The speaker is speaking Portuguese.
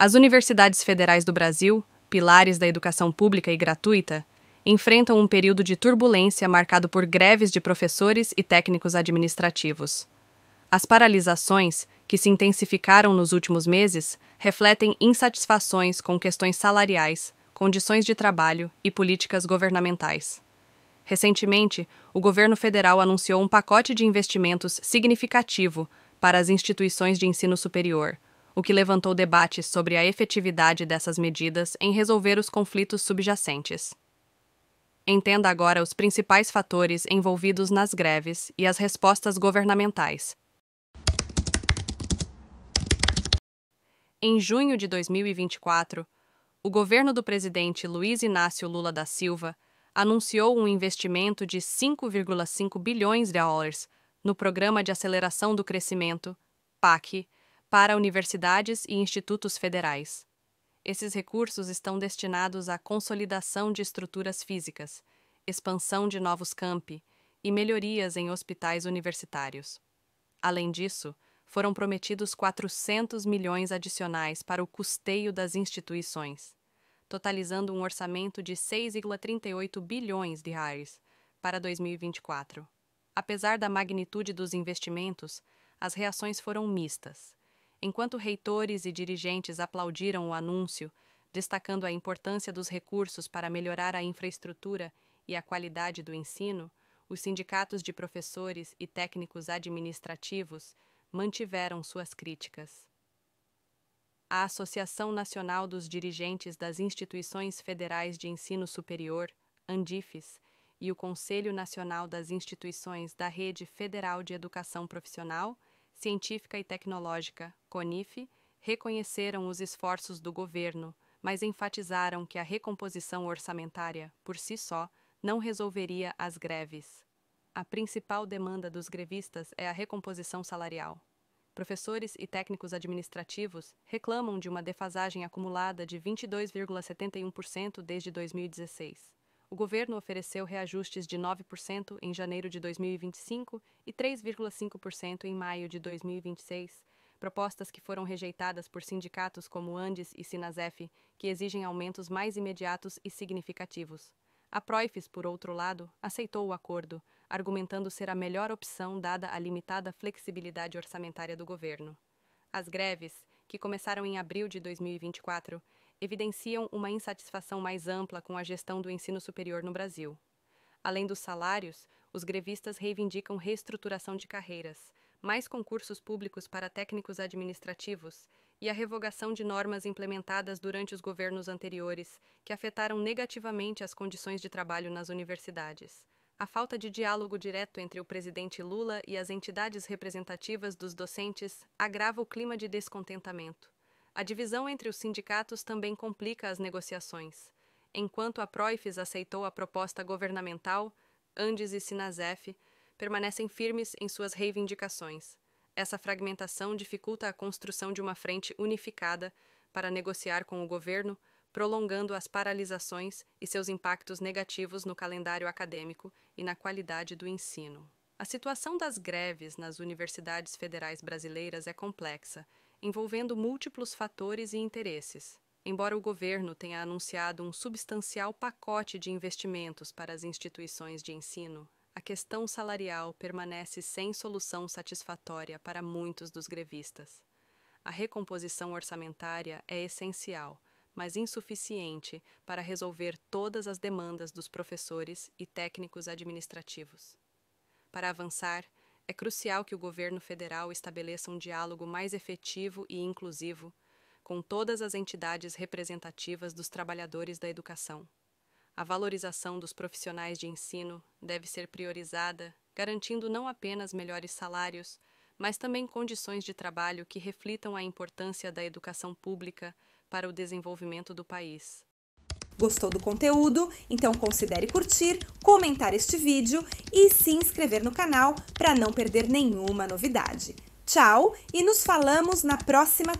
As universidades federais do Brasil, pilares da educação pública e gratuita, enfrentam um período de turbulência marcado por greves de professores e técnicos administrativos. As paralisações, que se intensificaram nos últimos meses, refletem insatisfações com questões salariais, condições de trabalho e políticas governamentais. Recentemente, o governo federal anunciou um pacote de investimentos significativo para as instituições de ensino superior o que levantou debates sobre a efetividade dessas medidas em resolver os conflitos subjacentes. Entenda agora os principais fatores envolvidos nas greves e as respostas governamentais. Em junho de 2024, o governo do presidente Luiz Inácio Lula da Silva anunciou um investimento de 5,5 bilhões de dólares no Programa de Aceleração do Crescimento, PAC, para universidades e institutos federais. Esses recursos estão destinados à consolidação de estruturas físicas, expansão de novos campi e melhorias em hospitais universitários. Além disso, foram prometidos 400 milhões adicionais para o custeio das instituições, totalizando um orçamento de 6,38 bilhões de reais para 2024. Apesar da magnitude dos investimentos, as reações foram mistas. Enquanto reitores e dirigentes aplaudiram o anúncio, destacando a importância dos recursos para melhorar a infraestrutura e a qualidade do ensino, os sindicatos de professores e técnicos administrativos mantiveram suas críticas. A Associação Nacional dos Dirigentes das Instituições Federais de Ensino Superior, ANDIFES, e o Conselho Nacional das Instituições da Rede Federal de Educação Profissional Científica e Tecnológica, CONIF, reconheceram os esforços do governo, mas enfatizaram que a recomposição orçamentária, por si só, não resolveria as greves. A principal demanda dos grevistas é a recomposição salarial. Professores e técnicos administrativos reclamam de uma defasagem acumulada de 22,71% desde 2016 o governo ofereceu reajustes de 9% em janeiro de 2025 e 3,5% em maio de 2026, propostas que foram rejeitadas por sindicatos como Andes e Sinasef, que exigem aumentos mais imediatos e significativos. A Proifes, por outro lado, aceitou o acordo, argumentando ser a melhor opção dada a limitada flexibilidade orçamentária do governo. As greves, que começaram em abril de 2024, evidenciam uma insatisfação mais ampla com a gestão do ensino superior no Brasil. Além dos salários, os grevistas reivindicam reestruturação de carreiras, mais concursos públicos para técnicos administrativos e a revogação de normas implementadas durante os governos anteriores que afetaram negativamente as condições de trabalho nas universidades. A falta de diálogo direto entre o presidente Lula e as entidades representativas dos docentes agrava o clima de descontentamento. A divisão entre os sindicatos também complica as negociações. Enquanto a Proifes aceitou a proposta governamental, Andes e Sinazef permanecem firmes em suas reivindicações. Essa fragmentação dificulta a construção de uma frente unificada para negociar com o governo, prolongando as paralisações e seus impactos negativos no calendário acadêmico e na qualidade do ensino. A situação das greves nas universidades federais brasileiras é complexa envolvendo múltiplos fatores e interesses. Embora o governo tenha anunciado um substancial pacote de investimentos para as instituições de ensino, a questão salarial permanece sem solução satisfatória para muitos dos grevistas. A recomposição orçamentária é essencial, mas insuficiente para resolver todas as demandas dos professores e técnicos administrativos. Para avançar, é crucial que o governo federal estabeleça um diálogo mais efetivo e inclusivo com todas as entidades representativas dos trabalhadores da educação. A valorização dos profissionais de ensino deve ser priorizada, garantindo não apenas melhores salários, mas também condições de trabalho que reflitam a importância da educação pública para o desenvolvimento do país. Gostou do conteúdo? Então considere curtir, comentar este vídeo e se inscrever no canal para não perder nenhuma novidade. Tchau e nos falamos na próxima